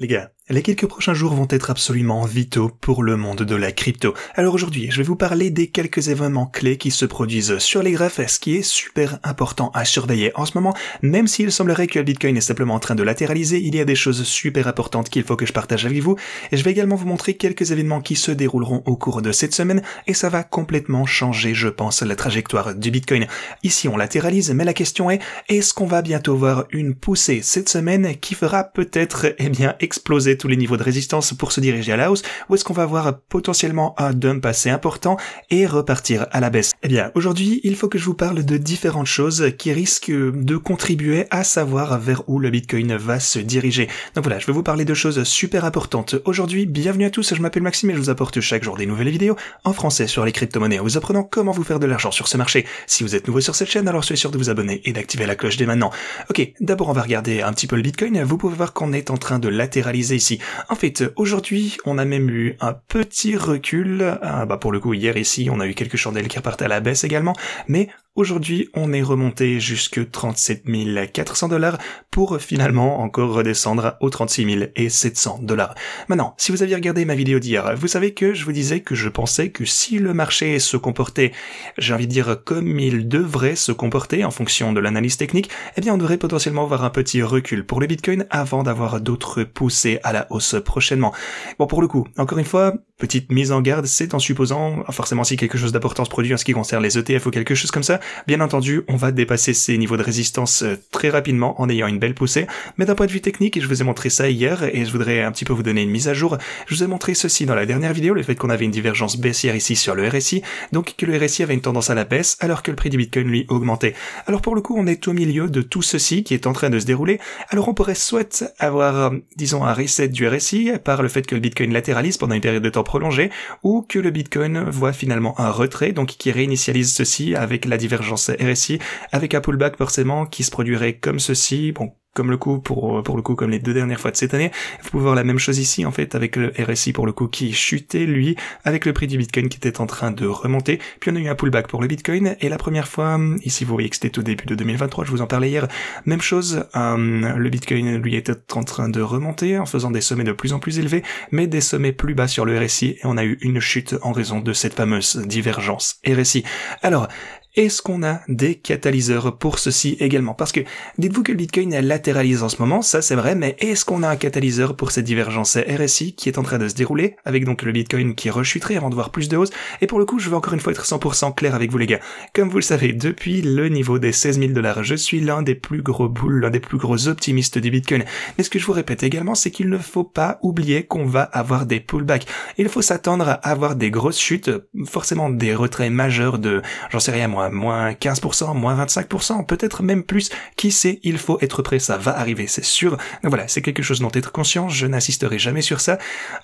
ligger Les quelques prochains jours vont être absolument vitaux pour le monde de la crypto. Alors aujourd'hui, je vais vous parler des quelques événements clés qui se produisent sur les graphes, ce qui est super important à surveiller en ce moment. Même s'il semblerait que le Bitcoin est simplement en train de latéraliser, il y a des choses super importantes qu'il faut que je partage avec vous. Et je vais également vous montrer quelques événements qui se dérouleront au cours de cette semaine et ça va complètement changer, je pense, la trajectoire du Bitcoin. Ici, on latéralise, mais la question est, est-ce qu'on va bientôt voir une poussée cette semaine qui fera peut-être, eh bien, exploser tous les niveaux de résistance pour se diriger à la hausse, ou est-ce qu'on va avoir potentiellement un dump assez important et repartir à la baisse Eh bien, aujourd'hui, il faut que je vous parle de différentes choses qui risquent de contribuer à savoir vers où le Bitcoin va se diriger. Donc voilà, je vais vous parler de choses super importantes. Aujourd'hui, bienvenue à tous, je m'appelle Maxime et je vous apporte chaque jour des nouvelles vidéos en français sur les crypto-monnaies en vous apprenant comment vous faire de l'argent sur ce marché. Si vous êtes nouveau sur cette chaîne, alors soyez sûr de vous abonner et d'activer la cloche dès maintenant. Ok, d'abord on va regarder un petit peu le Bitcoin. Vous pouvez voir qu'on est en train de latéraliser ici en fait, aujourd'hui, on a même eu un petit recul. Euh, bah pour le coup, hier ici, on a eu quelques chandelles qui repartent à la baisse également, mais Aujourd'hui, on est remonté jusque 37 400 dollars pour finalement encore redescendre aux 36 700 dollars. Maintenant, si vous aviez regardé ma vidéo d'hier, vous savez que je vous disais que je pensais que si le marché se comportait, j'ai envie de dire comme il devrait se comporter en fonction de l'analyse technique, eh bien on devrait potentiellement avoir un petit recul pour le Bitcoin avant d'avoir d'autres poussées à la hausse prochainement. Bon, pour le coup, encore une fois, petite mise en garde, c'est en supposant ah, forcément si quelque chose d'important se produit en ce qui concerne les ETF ou quelque chose comme ça, bien entendu, on va dépasser ces niveaux de résistance euh, très rapidement en ayant une belle poussée, mais d'un point de vue technique, et je vous ai montré ça hier, et je voudrais un petit peu vous donner une mise à jour, je vous ai montré ceci dans la dernière vidéo, le fait qu'on avait une divergence baissière ici sur le RSI, donc que le RSI avait une tendance à la baisse, alors que le prix du Bitcoin lui augmentait. Alors pour le coup, on est au milieu de tout ceci qui est en train de se dérouler, alors on pourrait soit avoir, disons, un reset du RSI par le fait que le Bitcoin latéralise pendant une période de temps prolonger, ou que le Bitcoin voit finalement un retrait, donc qui réinitialise ceci avec la divergence RSI, avec un pullback forcément qui se produirait comme ceci, bon, comme le coup pour pour le coup comme les deux dernières fois de cette année. Vous pouvez voir la même chose ici en fait avec le RSI pour le coup qui chutait lui avec le prix du Bitcoin qui était en train de remonter. Puis on a eu un pullback pour le Bitcoin et la première fois ici vous voyez que c'était au début de 2023. Je vous en parlais hier. Même chose. Euh, le Bitcoin lui était en train de remonter en faisant des sommets de plus en plus élevés, mais des sommets plus bas sur le RSI et on a eu une chute en raison de cette fameuse divergence RSI. Alors est-ce qu'on a des catalyseurs pour ceci également Parce que dites-vous que le Bitcoin est latéralisé en ce moment, ça c'est vrai, mais est-ce qu'on a un catalyseur pour cette divergence RSI qui est en train de se dérouler, avec donc le Bitcoin qui rechuterait avant de voir plus de hausse Et pour le coup, je veux encore une fois être 100% clair avec vous les gars. Comme vous le savez, depuis le niveau des 16 000 dollars, je suis l'un des plus gros boules, l'un des plus gros optimistes du Bitcoin. Mais ce que je vous répète également, c'est qu'il ne faut pas oublier qu'on va avoir des pullbacks. Il faut s'attendre à avoir des grosses chutes, forcément des retraits majeurs de, j'en sais rien moi, moins 15%, moins 25%, peut-être même plus. Qui sait, il faut être prêt, ça va arriver, c'est sûr. voilà, c'est quelque chose dont être conscient, je n'insisterai jamais sur ça.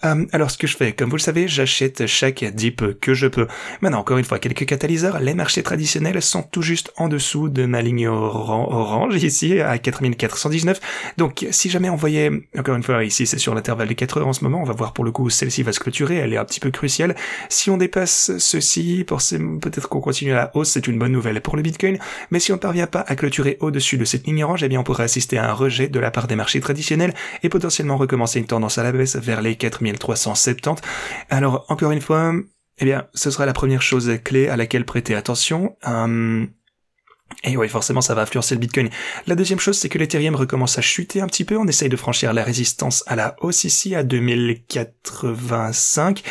Euh, alors ce que je fais, comme vous le savez, j'achète chaque dip que je peux. Maintenant, encore une fois, quelques catalyseurs, les marchés traditionnels sont tout juste en dessous de ma ligne orange, ici, à 4419. Donc si jamais on voyait, encore une fois, ici c'est sur l'intervalle des 4 heures en ce moment, on va voir pour le coup, celle-ci va se clôturer, elle est un petit peu cruciale. Si on dépasse ceci, peut-être qu'on continue à la hausse, c'est une bonne nouvelle pour le Bitcoin, mais si on ne parvient pas à clôturer au-dessus de cette ligne orange, eh bien on pourrait assister à un rejet de la part des marchés traditionnels et potentiellement recommencer une tendance à la baisse vers les 4370. Alors encore une fois, eh bien ce sera la première chose clé à laquelle prêter attention. Euh, et oui, forcément, ça va influencer le Bitcoin. La deuxième chose, c'est que l'Ethereum recommence à chuter un petit peu. On essaye de franchir la résistance à la hausse ici, à 2085.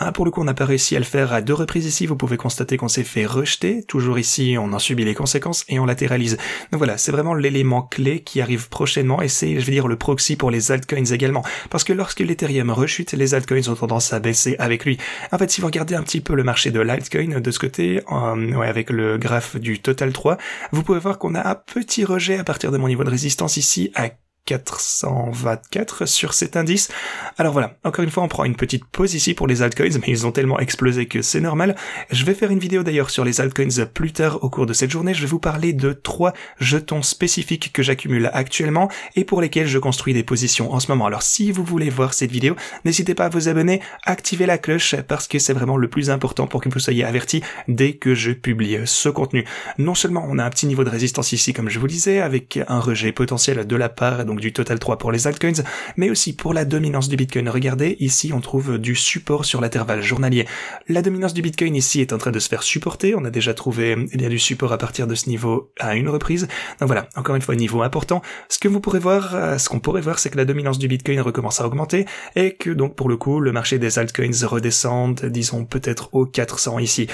Ah, pour le coup, on n'a pas réussi à le faire à deux reprises ici. Vous pouvez constater qu'on s'est fait rejeter. Toujours ici, on en subit les conséquences et on latéralise. Donc voilà, c'est vraiment l'élément clé qui arrive prochainement et c'est, je vais dire, le proxy pour les altcoins également. Parce que lorsque l'Ethereum rechute, les altcoins ont tendance à baisser avec lui. En fait, si vous regardez un petit peu le marché de l'altcoin de ce côté, euh, ouais, avec le graphe du Total 3, vous pouvez voir qu'on a un petit rejet à partir de mon niveau de résistance ici à 424 sur cet indice. Alors voilà, encore une fois, on prend une petite pause ici pour les altcoins, mais ils ont tellement explosé que c'est normal. Je vais faire une vidéo d'ailleurs sur les altcoins plus tard au cours de cette journée. Je vais vous parler de trois jetons spécifiques que j'accumule actuellement et pour lesquels je construis des positions en ce moment. Alors si vous voulez voir cette vidéo, n'hésitez pas à vous abonner, activer la cloche parce que c'est vraiment le plus important pour que vous soyez averti dès que je publie ce contenu. Non seulement on a un petit niveau de résistance ici, comme je vous disais, avec un rejet potentiel de la part, donc du total 3 pour les altcoins, mais aussi pour la dominance du Bitcoin. Regardez, ici on trouve du support sur l'intervalle journalier. La dominance du Bitcoin ici est en train de se faire supporter, on a déjà trouvé il y a du support à partir de ce niveau à une reprise. Donc voilà, encore une fois, niveau important. Ce que vous pourrez voir, euh, ce qu'on pourrait voir, c'est que la dominance du Bitcoin recommence à augmenter et que donc pour le coup, le marché des altcoins redescende, disons peut-être aux 400 ici.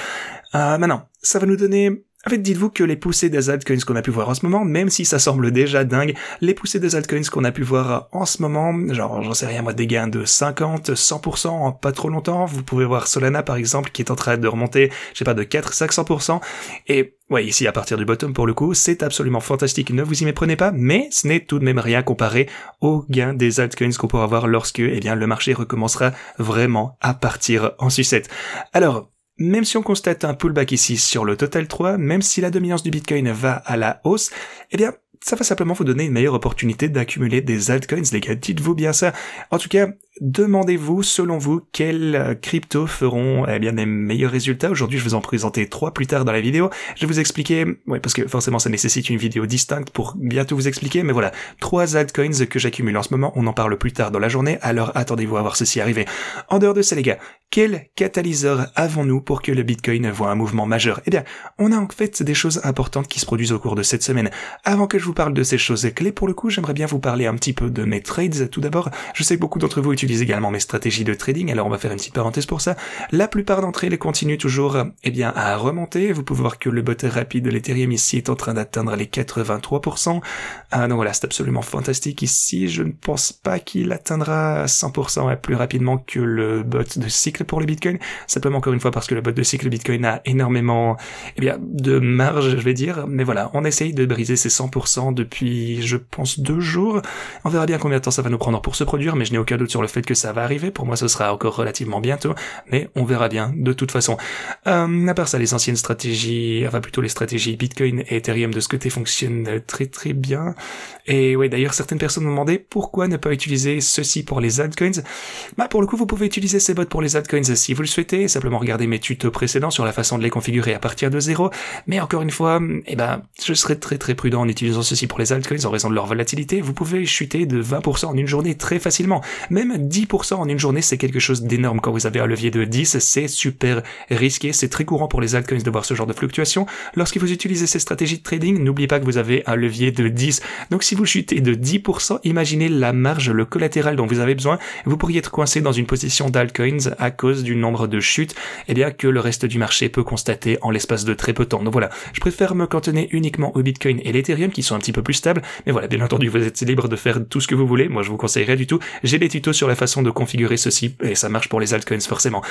Euh, maintenant, ça va nous donner en fait, dites-vous que les poussées des altcoins qu'on a pu voir en ce moment, même si ça semble déjà dingue, les poussées des altcoins qu'on a pu voir en ce moment, genre, j'en sais rien, moi, des gains de 50, 100% en pas trop longtemps, vous pouvez voir Solana, par exemple, qui est en train de remonter, je sais pas, de 4, 500%, et ouais, ici, à partir du bottom, pour le coup, c'est absolument fantastique, ne vous y méprenez pas, mais ce n'est tout de même rien comparé aux gains des altcoins qu'on pourra avoir lorsque, eh bien, le marché recommencera vraiment à partir en sucette. Alors, même si on constate un pullback ici sur le total 3, même si la dominance du Bitcoin va à la hausse, eh bien, ça va simplement vous donner une meilleure opportunité d'accumuler des altcoins, les gars. Dites-vous bien ça. En tout cas, demandez-vous, selon vous, quels euh, cryptos feront eh bien des meilleurs résultats. Aujourd'hui, je vais vous en présenter trois plus tard dans la vidéo. Je vais vous expliquer, ouais, parce que forcément, ça nécessite une vidéo distincte pour bien tout vous expliquer, mais voilà, trois altcoins que j'accumule en ce moment. On en parle plus tard dans la journée, alors attendez-vous à voir ceci arriver. En dehors de ça, les gars, quel catalyseur avons-nous pour que le Bitcoin voit un mouvement majeur Eh bien, on a en fait des choses importantes qui se produisent au cours de cette semaine. Avant que je je vous parle de ces choses clés, pour le coup, j'aimerais bien vous parler un petit peu de mes trades. Tout d'abord, je sais que beaucoup d'entre vous utilisent également mes stratégies de trading, alors on va faire une petite parenthèse pour ça. La plupart d'entre elles continuent toujours, eh bien, à remonter. Vous pouvez voir que le bot rapide de l'Ethereum ici est en train d'atteindre les 83%. Ah, non voilà, c'est absolument fantastique ici. Je ne pense pas qu'il atteindra 100% plus rapidement que le bot de cycle pour le Bitcoin. Simplement encore une fois parce que le bot de cycle Bitcoin a énormément, eh bien, de marge, je vais dire. Mais voilà, on essaye de briser ces 100% depuis, je pense, deux jours. On verra bien combien de temps ça va nous prendre pour se produire, mais je n'ai aucun doute sur le fait que ça va arriver. Pour moi, ce sera encore relativement bientôt, mais on verra bien de toute façon. Euh, à part ça, les anciennes stratégies, enfin plutôt les stratégies Bitcoin et Ethereum de ce côté fonctionnent très très bien. Et ouais, d'ailleurs, certaines personnes m'ont demandé pourquoi ne pas utiliser ceci pour les altcoins. Bah, pour le coup, vous pouvez utiliser ces bots pour les altcoins si vous le souhaitez. Simplement regarder mes tutos précédents sur la façon de les configurer à partir de zéro. Mais encore une fois, et eh ben, je serais très très prudent en utilisant ceci pour les altcoins en raison de leur volatilité, vous pouvez chuter de 20% en une journée très facilement. Même 10% en une journée, c'est quelque chose d'énorme. Quand vous avez un levier de 10, c'est super risqué. C'est très courant pour les altcoins de voir ce genre de fluctuation Lorsque vous utilisez ces stratégies de trading, n'oubliez pas que vous avez un levier de 10. Donc si vous chutez de 10%, imaginez la marge, le collatéral dont vous avez besoin. Vous pourriez être coincé dans une position d'altcoins à cause du nombre de chutes, eh bien, que le reste du marché peut constater en l'espace de très peu de temps. Donc voilà. Je préfère me cantonner uniquement au Bitcoin et l'Ethereum qui sont un petit peu plus stable, Mais voilà, bien entendu, vous êtes libre de faire tout ce que vous voulez. Moi, je vous conseillerais du tout. J'ai des tutos sur la façon de configurer ceci, et ça marche pour les altcoins, forcément.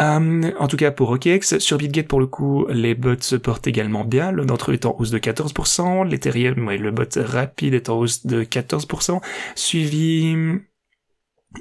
Euh, en tout cas, pour OKX, sur Bitgate, pour le coup, les bots se portent également bien. l'un d'entre eux est en hausse de 14%, l'Ethereum, ouais, le bot rapide est en hausse de 14%, suivi...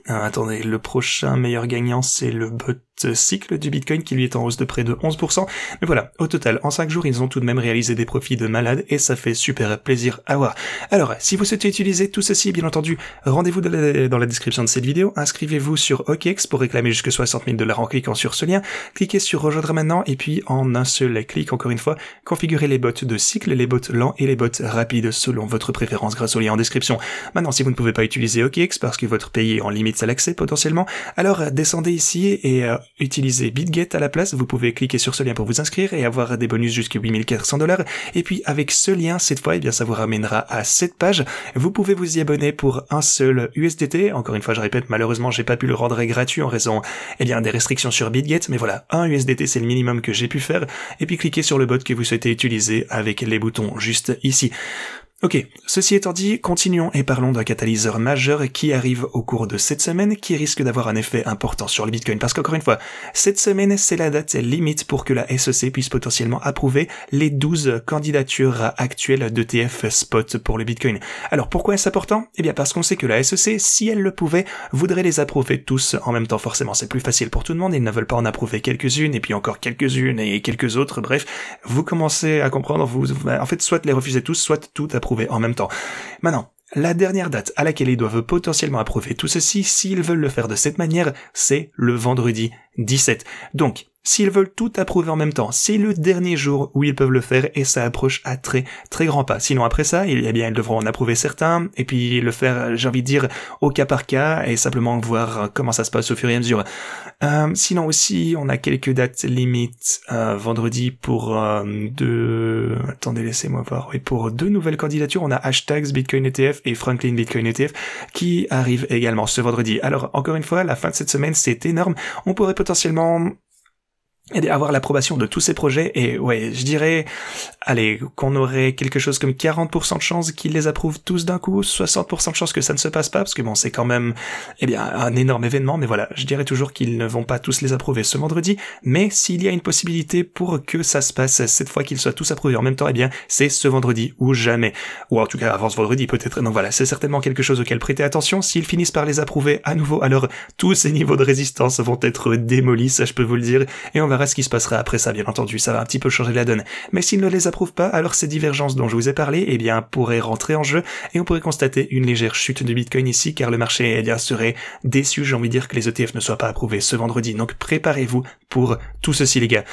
Euh, attendez, le prochain meilleur gagnant, c'est le bot cycle du Bitcoin qui lui est en hausse de près de 11%. Mais voilà, au total, en 5 jours, ils ont tout de même réalisé des profits de malade et ça fait super plaisir à voir. Alors, si vous souhaitez utiliser tout ceci, bien entendu, rendez-vous dans la description de cette vidéo, inscrivez-vous sur OKEx pour réclamer jusqu'à 60 000 dollars en cliquant sur ce lien, cliquez sur rejoindre maintenant et puis en un seul clic, encore une fois, configurez les bots de cycle, les bots lents et les bots rapides selon votre préférence grâce au lien en description. Maintenant, si vous ne pouvez pas utiliser OKEx parce que votre pays est en limite à l'accès potentiellement, alors descendez ici et euh, Utilisez BitGet à la place, vous pouvez cliquer sur ce lien pour vous inscrire et avoir des bonus jusqu'à 8400 dollars. Et puis avec ce lien, cette fois, eh bien, ça vous ramènera à cette page. Vous pouvez vous y abonner pour un seul USDT. Encore une fois, je répète, malheureusement, j'ai pas pu le rendre gratuit en raison, eh bien, des restrictions sur BitGet. Mais voilà, un USDT, c'est le minimum que j'ai pu faire. Et puis cliquez sur le bot que vous souhaitez utiliser avec les boutons juste ici. Ok, ceci étant dit, continuons et parlons d'un catalyseur majeur qui arrive au cours de cette semaine, qui risque d'avoir un effet important sur le Bitcoin, parce qu'encore une fois, cette semaine, c'est la date limite pour que la SEC puisse potentiellement approuver les 12 candidatures actuelles d'ETF spot pour le Bitcoin. Alors pourquoi est-ce important Eh bien parce qu'on sait que la SEC, si elle le pouvait, voudrait les approuver tous en même temps, forcément, c'est plus facile pour tout le monde, ils ne veulent pas en approuver quelques-unes, et puis encore quelques-unes, et quelques autres, bref, vous commencez à comprendre, vous, en fait, soit les refuser tous, soit tout approuver en même temps. Maintenant, la dernière date à laquelle ils doivent potentiellement approuver tout ceci, s'ils veulent le faire de cette manière, c'est le vendredi 17. Donc, s'ils veulent tout approuver en même temps, c'est le dernier jour où ils peuvent le faire et ça approche à très très grands pas. Sinon après ça, il y a bien ils devront en approuver certains et puis le faire, j'ai envie de dire, au cas par cas et simplement voir comment ça se passe au fur et à mesure. Euh, sinon aussi, on a quelques dates limites euh, vendredi pour euh, deux. Attendez, laissez-moi voir. pour deux nouvelles candidatures, on a hashtags Bitcoin ETF et Franklin Bitcoin ETF qui arrivent également ce vendredi. Alors encore une fois, la fin de cette semaine, c'est énorme. On pourrait potentiellement et d'avoir l'approbation de tous ces projets. Et ouais, je dirais, allez, qu'on aurait quelque chose comme 40% de chances qu'ils les approuvent tous d'un coup, 60% de chances que ça ne se passe pas, parce que bon, c'est quand même, eh bien, un énorme événement, mais voilà, je dirais toujours qu'ils ne vont pas tous les approuver ce vendredi, mais s'il y a une possibilité pour que ça se passe cette fois qu'ils soient tous approuvés en même temps, eh bien, c'est ce vendredi ou jamais. Ou en tout cas, avant ce vendredi, peut-être. non voilà, c'est certainement quelque chose auquel prêter attention. S'ils finissent par les approuver à nouveau, alors tous ces niveaux de résistance vont être démolis, ça je peux vous le dire, et on va ce qui se passera après ça, bien entendu, ça va un petit peu changer la donne. Mais s'il ne les approuve pas, alors ces divergences dont je vous ai parlé, eh bien, pourraient rentrer en jeu et on pourrait constater une légère chute de Bitcoin ici, car le marché, eh bien, serait déçu, j'ai envie de dire, que les ETF ne soient pas approuvés ce vendredi. Donc préparez-vous pour tout ceci, les gars.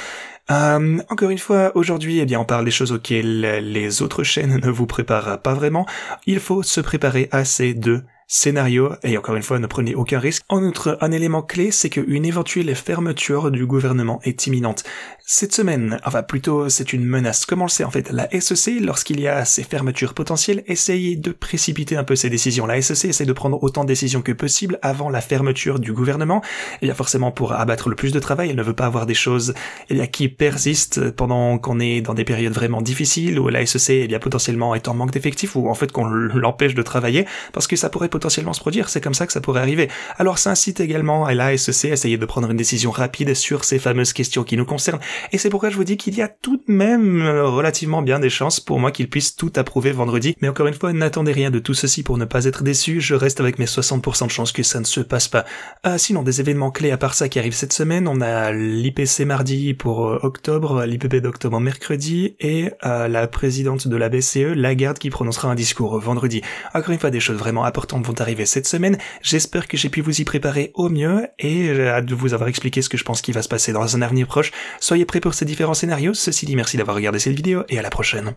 Euh, encore une fois, aujourd'hui, eh bien, on parle des choses auxquelles les autres chaînes ne vous préparent pas vraiment. Il faut se préparer à ces deux scénario, et encore une fois, ne prenez aucun risque. En outre, un élément clé, c'est qu'une éventuelle fermeture du gouvernement est imminente. Cette semaine, enfin plutôt, c'est une menace. Comment le sait en fait la SEC, lorsqu'il y a ces fermetures potentielles, essayez de précipiter un peu ces décisions. La SEC essaye de prendre autant de décisions que possible avant la fermeture du gouvernement. Et bien forcément, pour abattre le plus de travail, elle ne veut pas avoir des choses et eh bien, qui persistent pendant qu'on est dans des périodes vraiment difficiles, où la SEC est eh bien potentiellement est en manque d'effectifs, ou en fait qu'on l'empêche de travailler, parce que ça pourrait potentiellement se produire. C'est comme ça que ça pourrait arriver. Alors ça incite également à la e à essayer de prendre une décision rapide sur ces fameuses questions qui nous concernent. Et c'est pourquoi je vous dis qu'il y a tout de même euh, relativement bien des chances pour moi qu'ils puissent tout approuver vendredi. Mais encore une fois, n'attendez rien de tout ceci pour ne pas être déçu. Je reste avec mes 60% de chances que ça ne se passe pas. Ah, sinon, des événements clés à part ça qui arrivent cette semaine, on a l'IPC mardi pour euh, octobre, l'IPP d'octobre mercredi et euh, la présidente de la BCE, Lagarde, qui prononcera un discours vendredi. Encore une fois, des choses vraiment importantes vont arriver cette semaine. J'espère que j'ai pu vous y préparer au mieux et à hâte de vous avoir expliqué ce que je pense qui va se passer dans un avenir proche. Soyez prêts pour ces différents scénarios. Ceci dit, merci d'avoir regardé cette vidéo et à la prochaine.